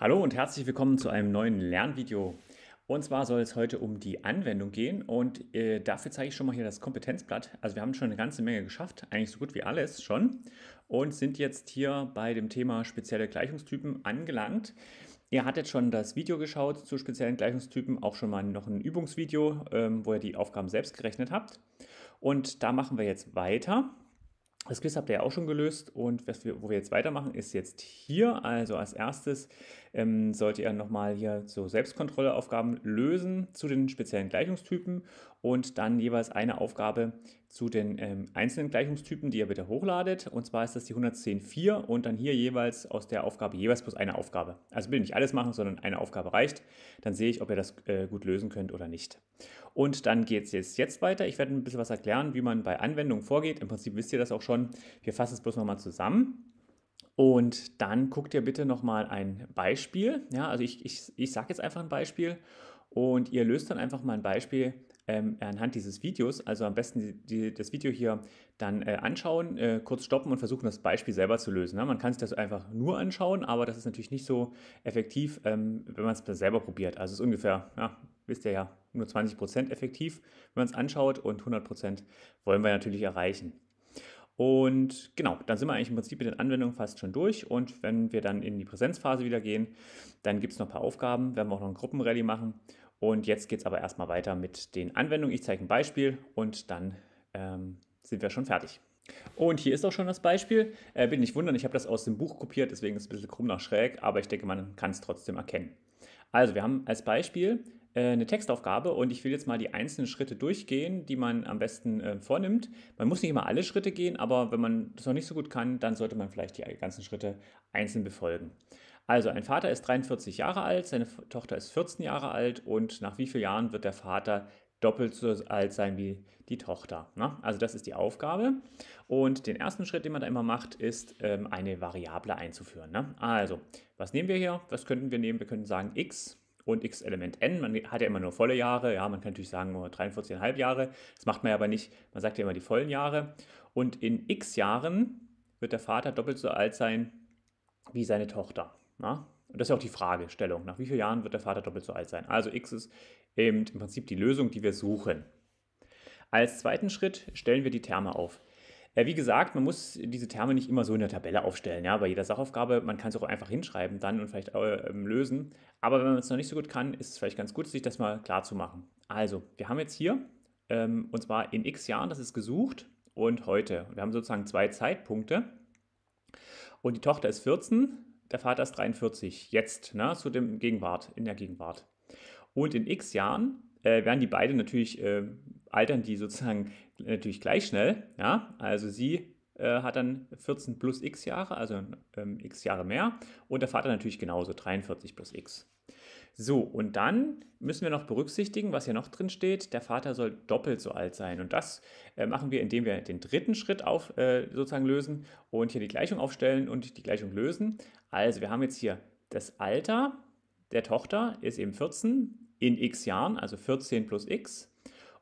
Hallo und herzlich willkommen zu einem neuen Lernvideo. Und zwar soll es heute um die Anwendung gehen und äh, dafür zeige ich schon mal hier das Kompetenzblatt. Also wir haben schon eine ganze Menge geschafft, eigentlich so gut wie alles schon und sind jetzt hier bei dem Thema spezielle Gleichungstypen angelangt. Ihr hattet schon das Video geschaut zu speziellen Gleichungstypen, auch schon mal noch ein Übungsvideo, ähm, wo ihr die Aufgaben selbst gerechnet habt. Und da machen wir jetzt weiter das Quiz habt ihr ja auch schon gelöst und wir, wo wir jetzt weitermachen, ist jetzt hier. Also als erstes ähm, sollt ihr nochmal hier so Selbstkontrollaufgaben lösen zu den speziellen Gleichungstypen und dann jeweils eine Aufgabe zu den ähm, einzelnen Gleichungstypen, die ihr bitte hochladet. Und zwar ist das die 110.4 und dann hier jeweils aus der Aufgabe jeweils plus eine Aufgabe. Also bitte nicht alles machen, sondern eine Aufgabe reicht. Dann sehe ich, ob ihr das äh, gut lösen könnt oder nicht. Und dann geht es jetzt, jetzt weiter. Ich werde ein bisschen was erklären, wie man bei Anwendungen vorgeht. Im Prinzip wisst ihr das auch schon. Wir fassen es bloß nochmal zusammen. Und dann guckt ihr bitte nochmal ein Beispiel. Ja, also ich, ich, ich sage jetzt einfach ein Beispiel und ihr löst dann einfach mal ein Beispiel ähm, anhand dieses Videos, also am besten die, die, das Video hier dann äh, anschauen, äh, kurz stoppen und versuchen, das Beispiel selber zu lösen. Ne? Man kann sich das einfach nur anschauen, aber das ist natürlich nicht so effektiv, ähm, wenn man es selber probiert. Also es ist ungefähr, ja, wisst ihr ja, nur 20% effektiv, wenn man es anschaut und 100% wollen wir natürlich erreichen. Und genau, dann sind wir eigentlich im Prinzip mit den Anwendungen fast schon durch. Und wenn wir dann in die Präsenzphase wieder gehen, dann gibt es noch ein paar Aufgaben, werden wir auch noch ein Gruppenrally machen. Und jetzt geht es aber erstmal weiter mit den Anwendungen. Ich zeige ein Beispiel und dann ähm, sind wir schon fertig. Und hier ist auch schon das Beispiel. Äh, bitte nicht wundern, ich habe das aus dem Buch kopiert, deswegen ist es ein bisschen krumm nach schräg, aber ich denke, man kann es trotzdem erkennen. Also, wir haben als Beispiel äh, eine Textaufgabe und ich will jetzt mal die einzelnen Schritte durchgehen, die man am besten äh, vornimmt. Man muss nicht immer alle Schritte gehen, aber wenn man das noch nicht so gut kann, dann sollte man vielleicht die ganzen Schritte einzeln befolgen. Also ein Vater ist 43 Jahre alt, seine Tochter ist 14 Jahre alt und nach wie vielen Jahren wird der Vater doppelt so alt sein wie die Tochter. Ne? Also das ist die Aufgabe. Und den ersten Schritt, den man da immer macht, ist ähm, eine Variable einzuführen. Ne? Also, was nehmen wir hier? Was könnten wir nehmen? Wir könnten sagen x und x Element n. Man hat ja immer nur volle Jahre. Ja, man kann natürlich sagen nur 43,5 Jahre. Das macht man ja aber nicht. Man sagt ja immer die vollen Jahre. Und in x Jahren wird der Vater doppelt so alt sein wie seine Tochter. Na? Und das ist ja auch die Fragestellung. Nach wie vielen Jahren wird der Vater doppelt so alt sein? Also x ist eben im Prinzip die Lösung, die wir suchen. Als zweiten Schritt stellen wir die Terme auf. Äh, wie gesagt, man muss diese Terme nicht immer so in der Tabelle aufstellen. Ja? Bei jeder Sachaufgabe, man kann es auch einfach hinschreiben dann und vielleicht äh, ähm, lösen. Aber wenn man es noch nicht so gut kann, ist es vielleicht ganz gut, sich das mal klar zu machen. Also, wir haben jetzt hier, ähm, und zwar in x Jahren, das ist gesucht, und heute. Wir haben sozusagen zwei Zeitpunkte. Und die Tochter ist 14 der Vater ist 43, jetzt, ne, zu dem Gegenwart, in der Gegenwart. Und in x Jahren äh, werden die beiden natürlich, äh, altern die sozusagen natürlich gleich schnell. Ja? Also sie äh, hat dann 14 plus x Jahre, also ähm, x Jahre mehr. Und der Vater natürlich genauso, 43 plus x. So, und dann müssen wir noch berücksichtigen, was hier noch drin steht. Der Vater soll doppelt so alt sein. Und das äh, machen wir, indem wir den dritten Schritt auf, äh, sozusagen lösen und hier die Gleichung aufstellen und die Gleichung lösen. Also wir haben jetzt hier das Alter der Tochter ist eben 14 in x Jahren, also 14 plus x.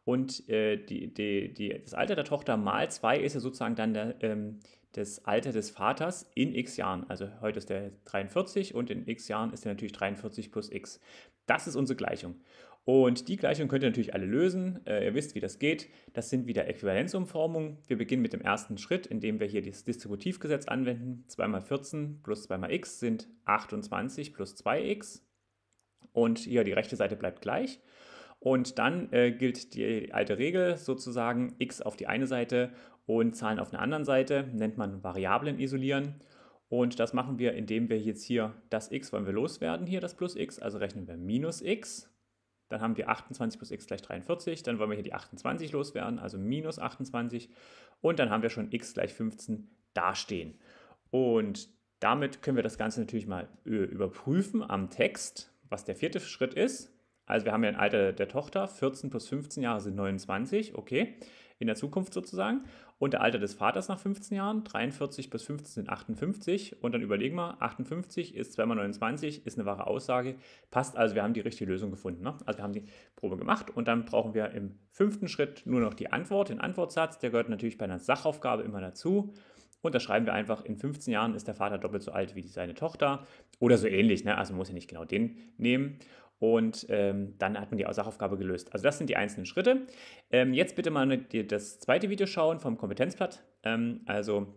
Und äh, die, die, die, das Alter der Tochter mal 2 ist ja sozusagen dann der, ähm, das Alter des Vaters in x Jahren. Also heute ist der 43 und in x Jahren ist er natürlich 43 plus x. Das ist unsere Gleichung. Und die Gleichung könnt ihr natürlich alle lösen. Äh, ihr wisst, wie das geht. Das sind wieder Äquivalenzumformungen. Wir beginnen mit dem ersten Schritt, indem wir hier das Distributivgesetz anwenden. 2 mal 14 plus 2 mal x sind 28 plus 2x. Und hier die rechte Seite bleibt gleich. Und dann äh, gilt die alte Regel sozusagen x auf die eine Seite und Zahlen auf eine anderen Seite, nennt man Variablen isolieren. Und das machen wir, indem wir jetzt hier das x wollen wir loswerden, hier das plus x, also rechnen wir minus x. Dann haben wir 28 plus x gleich 43, dann wollen wir hier die 28 loswerden, also minus 28. Und dann haben wir schon x gleich 15 dastehen. Und damit können wir das Ganze natürlich mal äh, überprüfen am Text, was der vierte Schritt ist. Also wir haben ja ein Alter der Tochter, 14 plus 15 Jahre sind 29, okay, in der Zukunft sozusagen. Und der Alter des Vaters nach 15 Jahren, 43 plus 15 sind 58. Und dann überlegen wir, 58 ist 2 mal 29, ist eine wahre Aussage, passt also, wir haben die richtige Lösung gefunden. Ne? Also wir haben die Probe gemacht und dann brauchen wir im fünften Schritt nur noch die Antwort, den Antwortsatz, der gehört natürlich bei einer Sachaufgabe immer dazu. Und da schreiben wir einfach, in 15 Jahren ist der Vater doppelt so alt wie seine Tochter oder so ähnlich. Ne? Also man muss ja nicht genau den nehmen und ähm, dann hat man die Sachaufgabe gelöst. Also das sind die einzelnen Schritte. Ähm, jetzt bitte mal das zweite Video schauen vom Kompetenzblatt. Ähm, also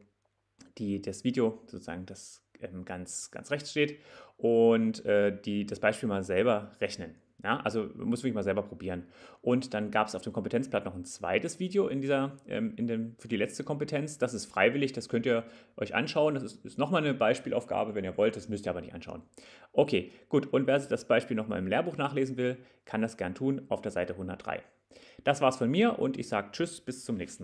die, das Video, sozusagen das ähm, ganz, ganz rechts steht und äh, die, das Beispiel mal selber rechnen. Ja, also muss wirklich mal selber probieren. Und dann gab es auf dem Kompetenzblatt noch ein zweites Video in dieser, ähm, in dem, für die letzte Kompetenz. Das ist freiwillig, das könnt ihr euch anschauen. Das ist, ist nochmal eine Beispielaufgabe, wenn ihr wollt. Das müsst ihr aber nicht anschauen. Okay, gut. Und wer sich das Beispiel nochmal im Lehrbuch nachlesen will, kann das gern tun auf der Seite 103. Das war's von mir und ich sage Tschüss, bis zum nächsten Mal.